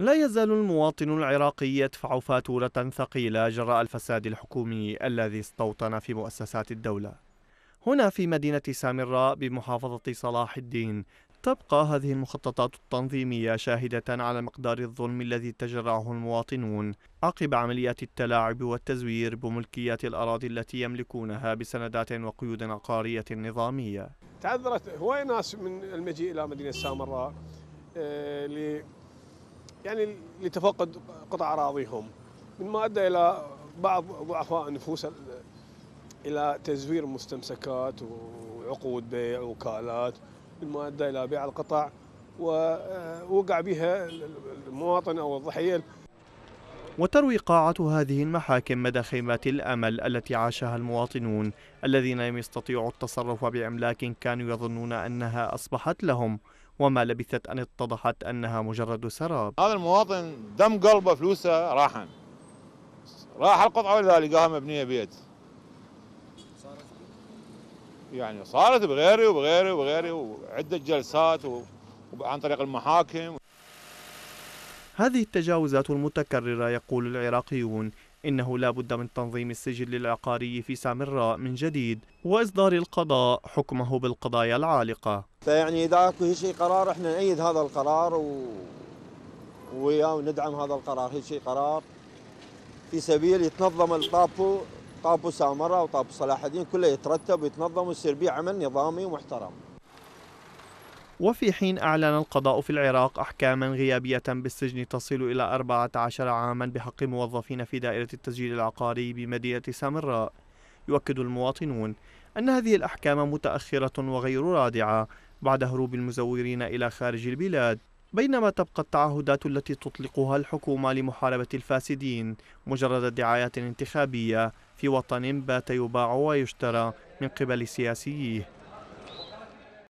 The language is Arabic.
لا يزال المواطن العراقي يدفع فاتورة ثقيلة جراء الفساد الحكومي الذي استوطن في مؤسسات الدولة. هنا في مدينة سامراء بمحافظة صلاح الدين تبقى هذه المخططات التنظيمية شاهدة على مقدار الظلم الذي تجرعه المواطنون عقب عمليات التلاعب والتزوير بملكيات الأراضي التي يملكونها بسندات وقيود عقارية نظامية تعذرت هواي ناس من المجيء إلى مدينة سامراء آه، يعني لتفقد قطع أراضيهم مما أدى إلى بعض ضعفاء النفوس إلى تزوير مستمسكات وعقود بيع وكالات مما أدى إلى بيع القطع ووقع بها المواطن أو الضحية وتروي قاعة هذه المحاكم مدى خيمات الأمل التي عاشها المواطنون الذين لم يستطيعوا التصرف بأملاك كانوا يظنون أنها أصبحت لهم وما لبثت أن اتضحت أنها مجرد سراب هذا المواطن دم قلبه فلوسه راحن راح القطعة ولا لقاها مبنية بيت يعني صارت بغيري وبغيري وبغيري وعدة جلسات وعن طريق المحاكم هذه التجاوزات المتكررة يقول العراقيون إنه لا بد من تنظيم السجل العقاري في سامراء من جديد وإصدار القضاء حكمه بالقضايا العالقة فيعني إذا أكو شيء قرار إحنا نأيد هذا القرار و... وياه وندعم هذا القرار هي شيء قرار في سبيل يتنظم الطابو طابو سامراء وطابو صلاح الدين كله يترتب ويتنظم ويصير به عمل نظامي ومحترم وفي حين أعلن القضاء في العراق أحكاما غيابية بالسجن تصل إلى 14 عاما بحق موظفين في دائرة التسجيل العقاري بمدينة سامراء يؤكد المواطنون أن هذه الأحكام متأخرة وغير رادعة بعد هروب المزورين إلى خارج البلاد بينما تبقى التعهدات التي تطلقها الحكومة لمحاربة الفاسدين مجرد دعايات انتخابية في وطن بات يباع ويشترى من قبل سياسيه